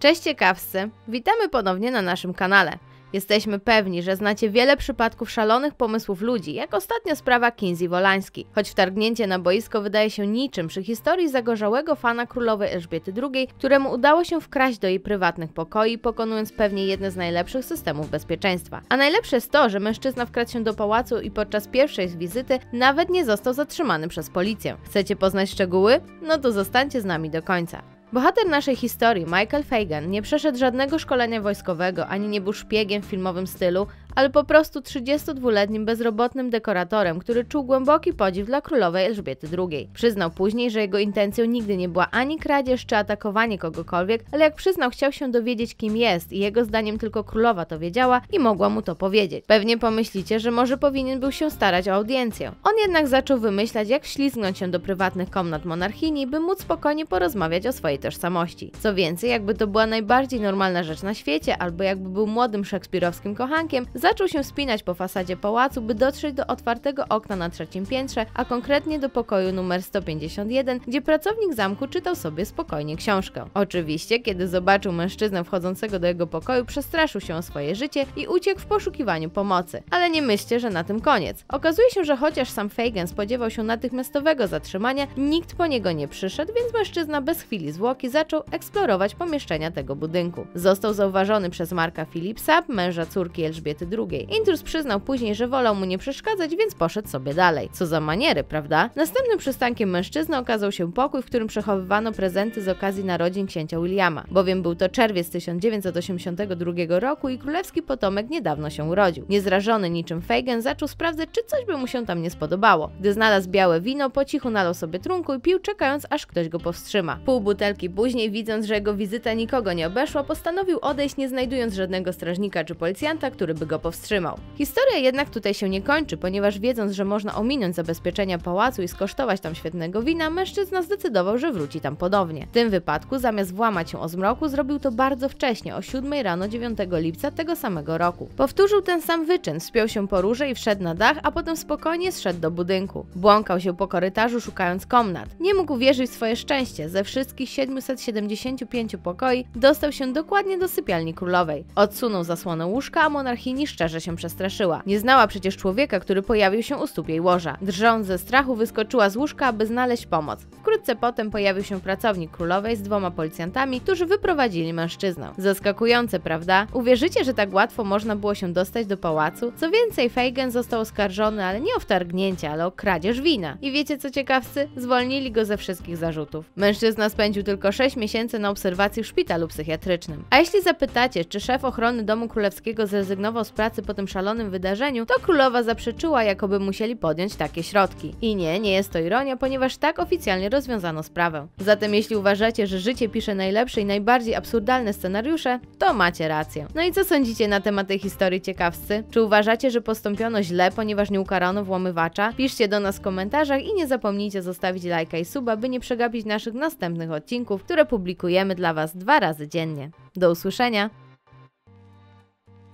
Cześć ciekawscy, witamy ponownie na naszym kanale. Jesteśmy pewni, że znacie wiele przypadków szalonych pomysłów ludzi, jak ostatnio sprawa Kinsey-Wolański. Choć wtargnięcie na boisko wydaje się niczym przy historii zagorzałego fana królowej Elżbiety II, któremu udało się wkraść do jej prywatnych pokoi, pokonując pewnie jedne z najlepszych systemów bezpieczeństwa. A najlepsze jest to, że mężczyzna wkradł się do pałacu i podczas pierwszej wizyty nawet nie został zatrzymany przez policję. Chcecie poznać szczegóły? No to zostańcie z nami do końca. Bohater naszej historii, Michael Fagan, nie przeszedł żadnego szkolenia wojskowego ani nie był szpiegiem w filmowym stylu, ale po prostu 32-letnim bezrobotnym dekoratorem, który czuł głęboki podziw dla królowej Elżbiety II. Przyznał później, że jego intencją nigdy nie była ani kradzież czy atakowanie kogokolwiek, ale jak przyznał, chciał się dowiedzieć, kim jest i jego zdaniem tylko królowa to wiedziała i mogła mu to powiedzieć. Pewnie pomyślicie, że może powinien był się starać o audiencję. On jednak zaczął wymyślać, jak ślizgnąć się do prywatnych komnat monarchini, by móc spokojnie porozmawiać o swojej tożsamości. Co więcej, jakby to była najbardziej normalna rzecz na świecie, albo jakby był młodym szekspirowskim kochankiem, Zaczął się spinać po fasadzie pałacu, by dotrzeć do otwartego okna na trzecim piętrze, a konkretnie do pokoju numer 151, gdzie pracownik zamku czytał sobie spokojnie książkę. Oczywiście, kiedy zobaczył mężczyznę wchodzącego do jego pokoju, przestraszył się o swoje życie i uciekł w poszukiwaniu pomocy. Ale nie myślcie, że na tym koniec. Okazuje się, że chociaż sam Fagan spodziewał się natychmiastowego zatrzymania, nikt po niego nie przyszedł, więc mężczyzna bez chwili zwłoki zaczął eksplorować pomieszczenia tego budynku. Został zauważony przez Marka Philipsa, męża córki Elżbiety drugiej. Intrus przyznał później, że wolał mu nie przeszkadzać, więc poszedł sobie dalej. Co za maniery, prawda? Następnym przystankiem mężczyzny okazał się pokój, w którym przechowywano prezenty z okazji narodzin księcia Williama, bowiem był to czerwiec 1982 roku i królewski potomek niedawno się urodził. Niezrażony niczym Fagan zaczął sprawdzać, czy coś by mu się tam nie spodobało. Gdy znalazł białe wino, po cichu nalał sobie trunku i pił, czekając aż ktoś go powstrzyma. Pół butelki później, widząc, że jego wizyta nikogo nie obeszła, postanowił odejść, nie znajdując żadnego strażnika czy policjanta, który by go powstrzymał. Historia jednak tutaj się nie kończy, ponieważ wiedząc, że można ominąć zabezpieczenia pałacu i skosztować tam świetnego wina, mężczyzna zdecydował, że wróci tam podobnie. W tym wypadku, zamiast włamać się o zmroku, zrobił to bardzo wcześnie, o 7 rano 9 lipca tego samego roku. Powtórzył ten sam wyczyn, spiął się po róże i wszedł na dach, a potem spokojnie zszedł do budynku. Błąkał się po korytarzu, szukając komnat. Nie mógł wierzyć w swoje szczęście, ze wszystkich 775 pokoi dostał się dokładnie do sypialni królowej. Odsunął zasłonę łóżka, a monarchini szczerze się przestraszyła. Nie znała przecież człowieka, który pojawił się u stóp jej łoża. Drżąc ze strachu, wyskoczyła z łóżka, aby znaleźć pomoc. Wkrótce potem pojawił się pracownik królowej z dwoma policjantami, którzy wyprowadzili mężczyznę. Zaskakujące, prawda? Uwierzycie, że tak łatwo można było się dostać do pałacu? Co więcej, Feigen został oskarżony, ale nie o wtargnięcie, ale o kradzież wina. I wiecie co ciekawcy? Zwolnili go ze wszystkich zarzutów. Mężczyzna spędził tylko 6 miesięcy na obserwacji w szpitalu psychiatrycznym. A jeśli zapytacie, czy szef ochrony domu królewskiego zrezygnował z pracy po tym szalonym wydarzeniu, to królowa zaprzeczyła, jakoby musieli podjąć takie środki. I nie, nie jest to ironia, ponieważ tak oficjalnie rozwiązano sprawę. Zatem jeśli uważacie, że życie pisze najlepsze i najbardziej absurdalne scenariusze, to macie rację. No i co sądzicie na temat tej historii ciekawscy? Czy uważacie, że postąpiono źle, ponieważ nie ukarano włamywacza? Piszcie do nas w komentarzach i nie zapomnijcie zostawić lajka i suba, by nie przegapić naszych następnych odcinków, które publikujemy dla Was dwa razy dziennie. Do usłyszenia!